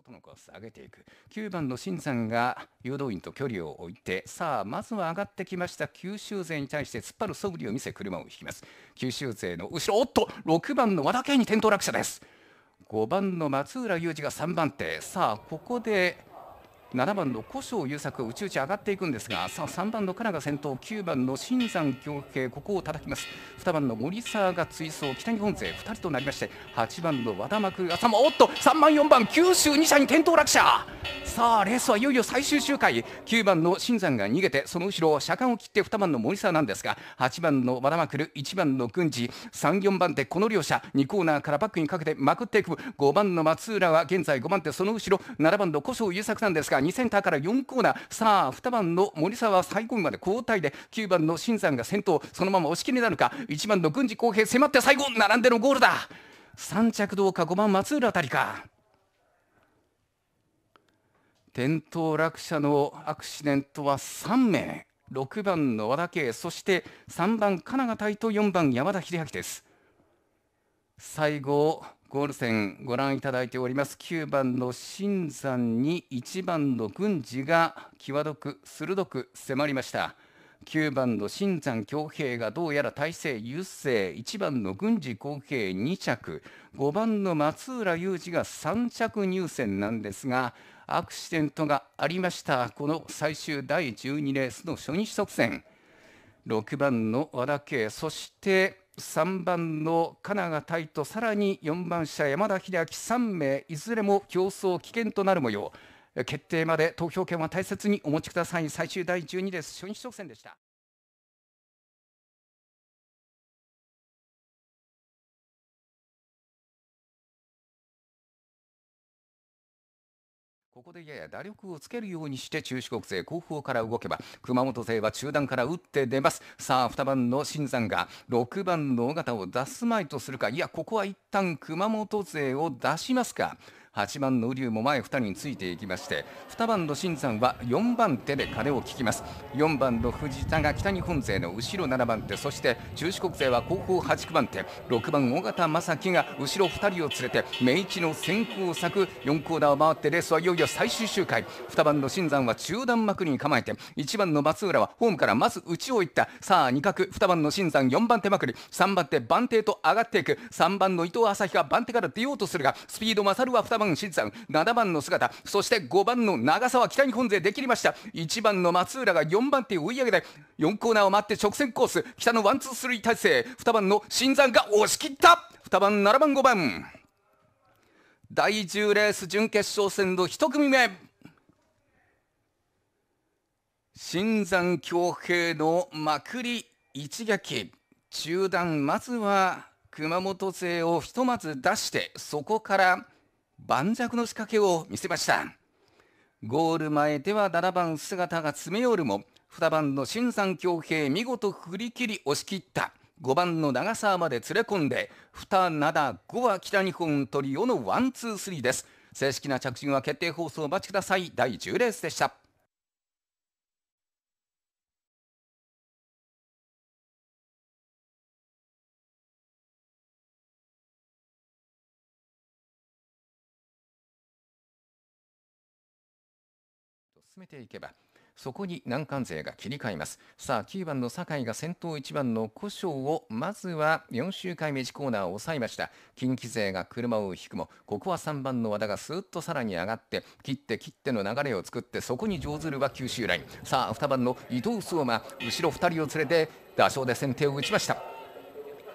外のコース上げていく9番の新さんが誘導員と距離を置いてさあまずは上がってきました九州勢に対して突っ張る素振りを見せ車を引きます九州勢の後ろおっと6番の和田圭に転倒落車です5番の松浦雄二が3番手さあここで7番の古生優作内々上がっていくんですがさあ3番のカナが先頭9番の新山京平ここを叩きます2番の森沢が追走北日本勢2人となりまして8番の和田幕がさおっと3番4番九州2社に転倒落車さあレースはいよいよ最終周回9番の新山が逃げてその後ろ車間を切って2番の森沢なんですが8番の和田マクル1番の郡司34番手この両者2コーナーからバックにかけてまくっていく5番の松浦は現在5番手その後ろ7番の古生優作なんですが2センターから4コーナーさあ2番の森沢は最後まで交代で9番の新山が先頭そのまま押し切りなるか1番の軍司公平迫って最後並んでのゴールだ3着どうか5番松浦あたりか。転倒落車のアクシデントは3名6番の和田圭そして3番金賀隊と4番山田秀明です最後ゴール戦ご覧いただいております9番の新山に1番の軍事が際どく鋭く迫りました9番の新山恭平がどうやら大勢優勢1番の軍事公平2着5番の松浦雄二が3着入選なんですがアクシデントがありましたこの最終第12レースの初日直線6番の和田圭そして3番の金賀泰斗さらに4番車山田秀明3名いずれも競争危険となる模様決定まで投票権は大切にお持ちください最終第12レース初日直線でしたここでやや打力をつけるようにして中四国勢後方から動けば熊本勢は中段から打って出ますさあ2番の新山が6番の尾形を出すまいとするかいやここは一旦熊本勢を出しますか8番の瓜生も前2人についていきまして2番の新山は4番手で鐘を聞きます4番の藤田が北日本勢の後ろ7番手そして中四国勢は後方8番手6番尾形正樹が後ろ2人を連れて明一の先行策4コーナーを回ってレースはいよいよ最終周回2番の新山は中段幕に構えて1番の松浦はホームからまず内をいったさあ2角2番の新山4番手まくり3番手番手と上がっていく3番の伊藤朝日が番手から出ようとするがスピード勝るは2番番7番の姿そして5番の長沢北日本勢できました1番の松浦が4番手追い上げで4コーナーを待って直線コース北のワンツースリー体制2番の新山が押し切った2番7番5番第10レース準決勝戦の1組目新山恭平のまくり一撃中断まずは熊本勢をひとまず出してそこから盤石の仕掛けを見せましたゴール前では7番姿が詰め寄るも2番の新山恭平見事振り切り押し切った5番の長沢まで連れ込んで二灘5は北日本トリオのワンツースリーです正式な着信は決定放送お待ちください第10レースでした進めていけばそこに難関勢が切り替えますさあ9番の酒井が先頭1番の古障をまずは4周回目地コーナーを抑えました近畿勢が車を引くもここは3番の和田がスーッとさらに上がって切って切っての流れを作ってそこに上ずるは九州ラインさあ2番の伊藤壮馬後ろ2人を連れて打掌で先手を打ちました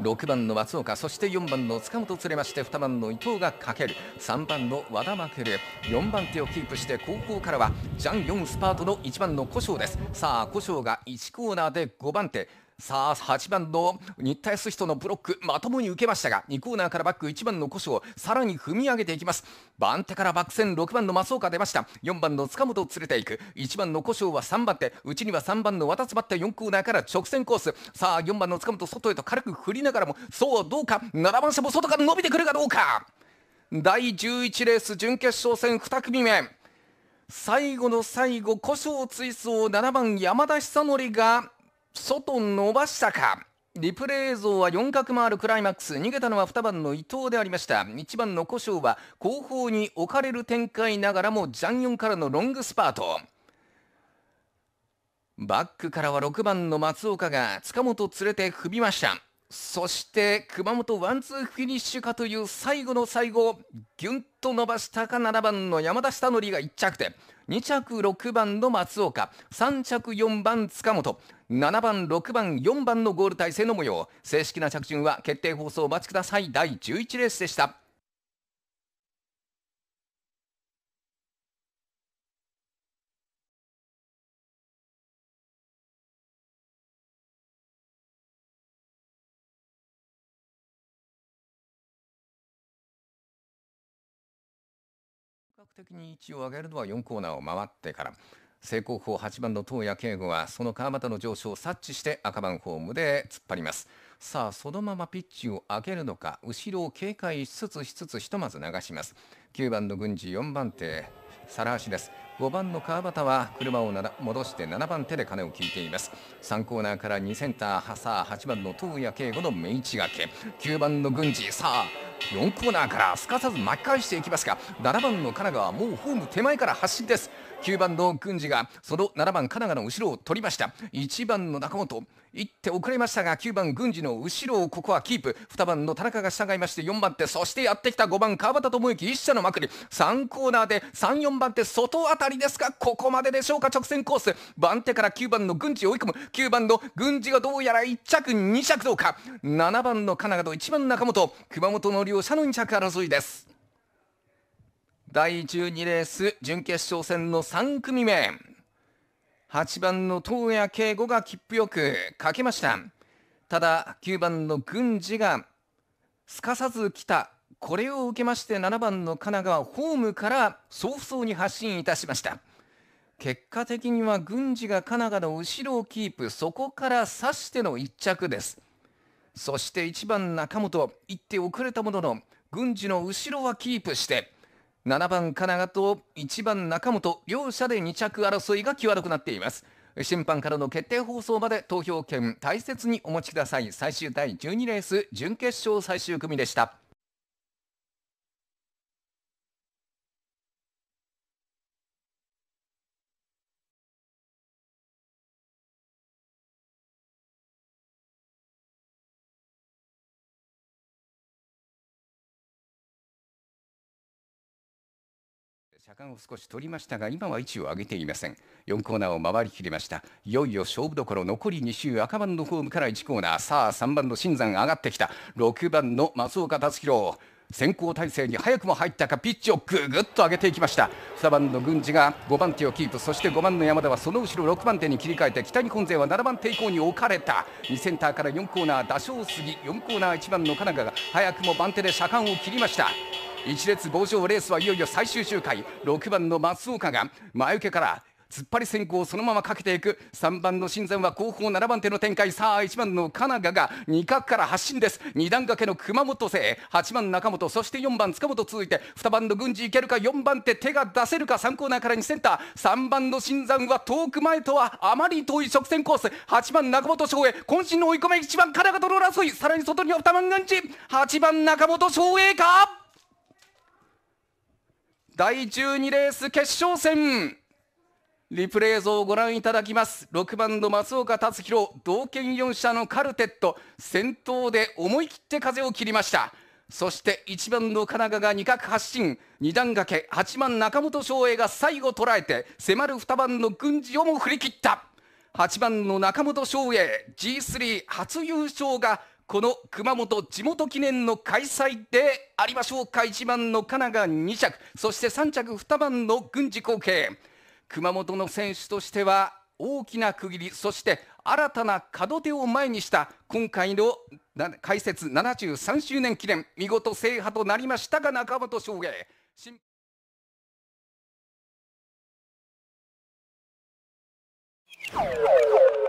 6番の松岡そして4番の塚本連れまして2番の伊藤がかける3番の和田負ける4番手をキープして後方からはジャン4スパートの1番の古翔ですさあ古生が1コーナーで5番手さあ8番の日体ス人のブロックまともに受けましたが2コーナーからバック1番の古をさらに踏み上げていきます番手からバック戦6番の松岡出ました4番の塚本を連れていく1番の古性は3番手うちには3番の渡津バッタ4コーナーから直線コースさあ4番の塚本外へと軽く振りながらもそうどうか7番車も外から伸びてくるかどうか第11レース準決勝戦2組目最後の最後、古性追走7番山田久則が外伸ばしたかリプレイ像は4角回るクライマックス逃げたのは2番の伊藤でありました1番の古性は後方に置かれる展開ながらもジャンヨンからのロングスパートバックからは6番の松岡が塚本連れて踏みましたそして熊本ワンツーフィニッシュかという最後の最後ギュンと伸ばしたか7番の山田下則が1着で2着6番の松岡3着4番塚本7番6番4番のゴール体制の模様正式な着順は決定放送お待ちください第11レースでした。較的に位置を上げるのは4コーナーを回ってから正攻法8番の東谷慶吾はその川端の上昇を察知して赤番ホームで突っ張りますさあそのままピッチを上げるのか後ろを警戒しつつしつつひとまず流します9番の軍事4番手皿橋です5番の川端は車を戻して7番手で鐘を聞いています3コーナーから2センターさあ8番の東谷慶吾の目位置がけ9番の軍事さあ4コーナーからすかさず巻き返していきますが7番の神奈川もうホーム手前から発進です9番の郡司がその7番神奈川の後ろを取りました1番の中本1手遅れましたが9番軍司の後ろをここはキープ2番の田中が従いまして4番手そしてやってきた5番川端智之1社のまくり3コーナーで34番手外あたりですがここまででしょうか直線コース番手から9番の軍司追い込む9番の軍司がどうやら1着2着どうか7番の金奈と1番中本熊本の両者の2着争いです第12レース準決勝戦の3組目8番の東谷慶吾が切符よくかけましたただ9番の郡司がすかさず来たこれを受けまして7番の神奈川ホームから早々に発進いたしました結果的には郡司が神奈川の後ろをキープそこから刺しての1着ですそして1番中本1手遅れたものの郡司の後ろはキープして7番金賀と1番中本両者で2着争いが際どくなっています審判からの決定放送まで投票権大切にお持ちください最終第12レース準決勝最終組でした車間を少し取りましたが今は位置を上げていません4コーナーを回りきりましたいよいよ勝負どころ残り2周赤番のホームから1コーナーさあ3番の新山上がってきた6番の松岡達弘先行体制に早くも入ったかピッチをぐぐっと上げていきました2番の軍司が5番手をキープそして5番の山田はその後ろ6番手に切り替えて北日本勢は7番手以降に置かれた2センターから4コーナー打過ぎ4コーナー1番の神奈川が早くも番手で車間を切りました一列棒状レースはいよいよ最終周回6番の松岡が前受けから突っ張り先行をそのままかけていく3番の新山は後方7番手の展開さあ1番の金賀が2角から発進です2段掛けの熊本勢8番中本そして4番塚本続いて2番の軍司いけるか4番手手が出せるか3コーナーから2センター3番の新山は遠く前とはあまり遠い直線コース8番中本翔英渾身の追い込み1番金賀との争いさらに外には2番軍司8番中本翔英か第12レース決勝戦リプレイ像をご覧いただきます6番の松岡達弘同県4社のカルテット先頭で思い切って風を切りましたそして1番の神奈川が2角発進2段掛け8番中本翔英が最後捉えて迫る2番の軍事をも振り切った8番の中本翔英 G3 初優勝がこの熊本地元記念の開催でありましょうか1番のカナが2着そして3着2番の軍事後継熊本の選手としては大きな区切りそして新たな門出を前にした今回の解説73周年記念見事制覇となりましたが中本翔平。Oh,